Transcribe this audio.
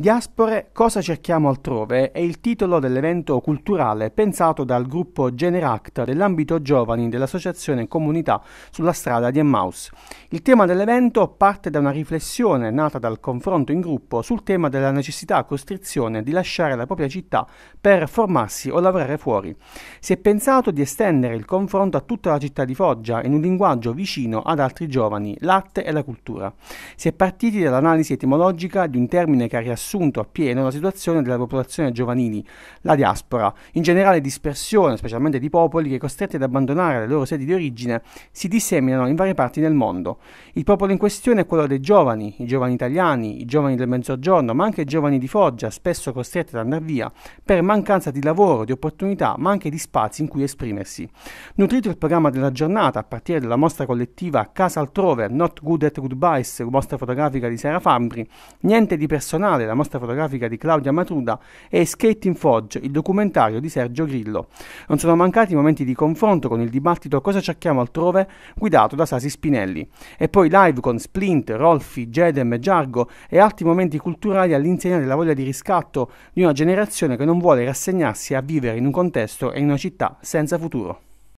Diaspore, cosa cerchiamo altrove è il titolo dell'evento culturale pensato dal gruppo Generact dell'ambito giovani dell'associazione Comunità sulla strada di Emmaus. Il tema dell'evento parte da una riflessione nata dal confronto in gruppo sul tema della necessità costrizione di lasciare la propria città per formarsi o lavorare fuori. Si è pensato di estendere il confronto a tutta la città di Foggia in un linguaggio vicino ad altri giovani, l'arte e la cultura. Si è partiti dall'analisi etimologica di un termine che ha riassunto riassunto appieno la situazione della popolazione giovanili, la diaspora, in generale dispersione, specialmente di popoli che costretti ad abbandonare le loro sedi di origine si disseminano in varie parti del mondo. Il popolo in questione è quello dei giovani, i giovani italiani, i giovani del mezzogiorno, ma anche i giovani di Foggia, spesso costretti ad andare via per mancanza di lavoro, di opportunità, ma anche di spazi in cui esprimersi. Nutrito il programma della giornata a partire dalla mostra collettiva Casa altrove, Not Good at Goodbyes, mostra fotografica di Sara Fambri, niente di personale, la mostra fotografica di Claudia Matruda e Skating Fogge, il documentario di Sergio Grillo. Non sono mancati momenti di confronto con il dibattito Cosa cerchiamo altrove, guidato da Sasi Spinelli. E poi live con Splint, Rolfi, Jedem, Giargo e altri momenti culturali all'insegna della voglia di riscatto di una generazione che non vuole rassegnarsi a vivere in un contesto e in una città senza futuro.